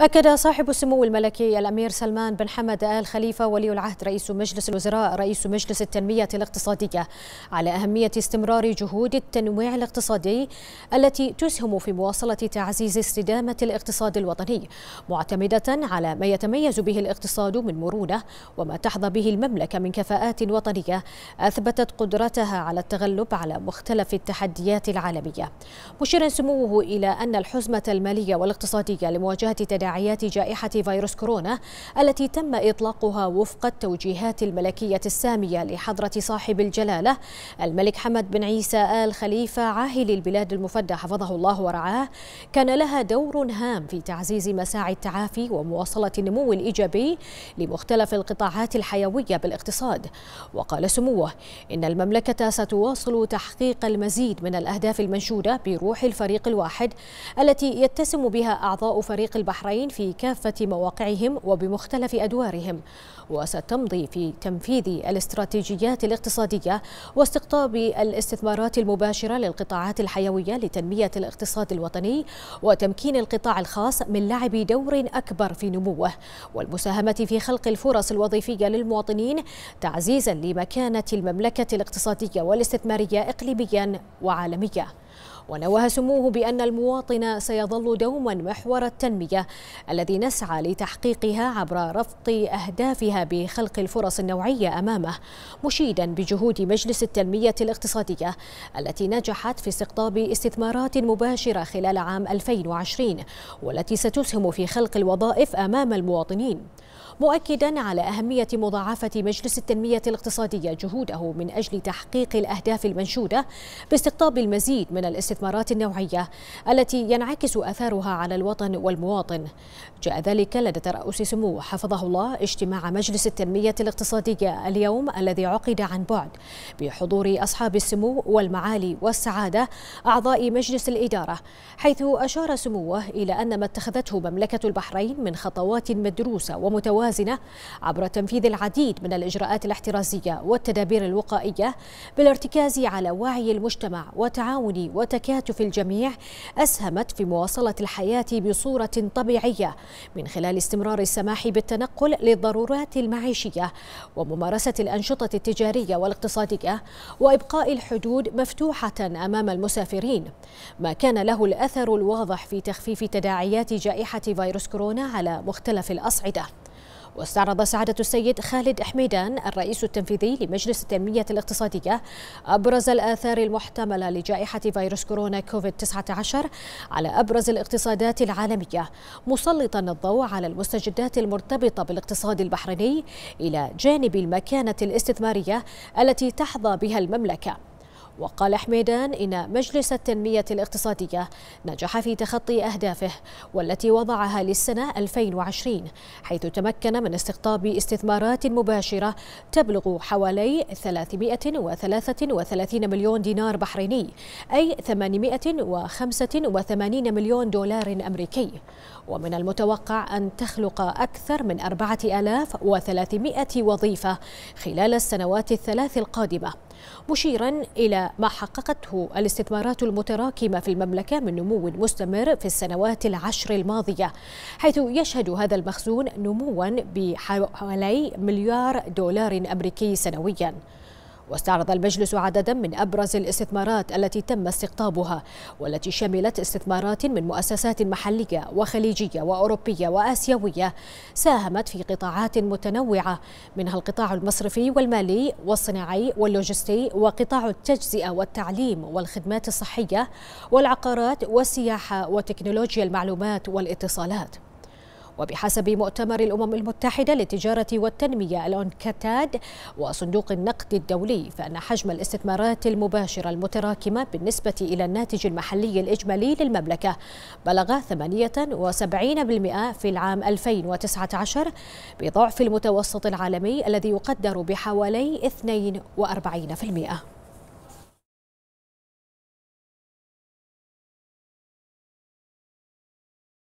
أكد صاحب السمو الملكي الأمير سلمان بن حمد آل خليفة ولي العهد رئيس مجلس الوزراء رئيس مجلس التنمية الاقتصادية على أهمية استمرار جهود التنويع الاقتصادي التي تسهم في مواصلة تعزيز استدامة الاقتصاد الوطني معتمدة على ما يتميز به الاقتصاد من مرونة وما تحظى به المملكة من كفاءات وطنية أثبتت قدرتها على التغلب على مختلف التحديات العالمية مشيرا سموه إلى أن الحزمة المالية والاقتصادية لمواجهة تداعيات تداعيات جائحة فيروس كورونا التي تم إطلاقها وفق التوجيهات الملكية السامية لحضرة صاحب الجلالة الملك حمد بن عيسى آل خليفة عاهل البلاد المفدى حفظه الله ورعاه كان لها دور هام في تعزيز مساعي التعافي ومواصلة النمو الإيجابي لمختلف القطاعات الحيوية بالاقتصاد وقال سموه إن المملكة ستواصل تحقيق المزيد من الأهداف المنشودة بروح الفريق الواحد التي يتسم بها أعضاء فريق البحرين الجامعين في كافة مواقعهم وبمختلف أدوارهم وستمضي في تنفيذ الاستراتيجيات الاقتصادية واستقطاب الاستثمارات المباشرة للقطاعات الحيوية لتنمية الاقتصاد الوطني وتمكين القطاع الخاص من لعب دور أكبر في نموه والمساهمة في خلق الفرص الوظيفية للمواطنين تعزيزا لمكانة المملكة الاقتصادية والاستثمارية إقليميا وعالميا ونوه سموه بأن المواطن سيظل دوما محور التنمية الذي نسعى لتحقيقها عبر ربط أهدافها بخلق الفرص النوعية أمامه مشيدا بجهود مجلس التنمية الاقتصادية التي نجحت في استقطاب استثمارات مباشرة خلال عام 2020 والتي ستسهم في خلق الوظائف أمام المواطنين مؤكدا على أهمية مضاعفة مجلس التنمية الاقتصادية جهوده من أجل تحقيق الأهداف المنشودة باستقطاب المزيد من الاستثمارات الاستثمارات النوعية التي ينعكس أثارها على الوطن والمواطن جاء ذلك لدى ترأس سموه حفظه الله اجتماع مجلس التنمية الاقتصادية اليوم الذي عقد عن بعد بحضور أصحاب السمو والمعالي والسعادة أعضاء مجلس الإدارة حيث أشار سموه إلى أن ما اتخذته مملكة البحرين من خطوات مدروسة ومتوازنة عبر تنفيذ العديد من الإجراءات الاحترازية والتدابير الوقائية بالارتكاز على وعي المجتمع وتعاون وتكافل في الجميع أسهمت في مواصلة الحياة بصورة طبيعية من خلال استمرار السماح بالتنقل للضرورات المعيشية وممارسة الأنشطة التجارية والاقتصادية وإبقاء الحدود مفتوحة أمام المسافرين ما كان له الأثر الواضح في تخفيف تداعيات جائحة فيروس كورونا على مختلف الأصعدة واستعرض سعادة السيد خالد حميدان الرئيس التنفيذي لمجلس التنمية الاقتصادية أبرز الآثار المحتملة لجائحة فيروس كورونا كوفيد 19 على أبرز الاقتصادات العالمية مسلطا الضوء على المستجدات المرتبطة بالاقتصاد البحريني إلى جانب المكانة الاستثمارية التي تحظى بها المملكة وقال حميدان إن مجلس التنمية الاقتصادية نجح في تخطي أهدافه والتي وضعها للسنة 2020 حيث تمكن من استقطاب استثمارات مباشرة تبلغ حوالي 333 مليون دينار بحريني أي 885 مليون دولار أمريكي ومن المتوقع أن تخلق أكثر من 4300 وظيفة خلال السنوات الثلاث القادمة مشيرا إلى ما حققته الاستثمارات المتراكمة في المملكة من نمو مستمر في السنوات العشر الماضية حيث يشهد هذا المخزون نموا بحوالي مليار دولار أمريكي سنويا واستعرض المجلس عددا من أبرز الاستثمارات التي تم استقطابها والتي شملت استثمارات من مؤسسات محلية وخليجية وأوروبية وآسيوية ساهمت في قطاعات متنوعة منها القطاع المصرفي والمالي والصناعي واللوجستي وقطاع التجزئة والتعليم والخدمات الصحية والعقارات والسياحة وتكنولوجيا المعلومات والاتصالات وبحسب مؤتمر الأمم المتحدة للتجارة والتنمية الأونكتاد وصندوق النقد الدولي فإن حجم الاستثمارات المباشرة المتراكمة بالنسبة إلى الناتج المحلي الإجمالي للمملكة بلغ 78% في العام 2019 بضعف المتوسط العالمي الذي يقدر بحوالي 42%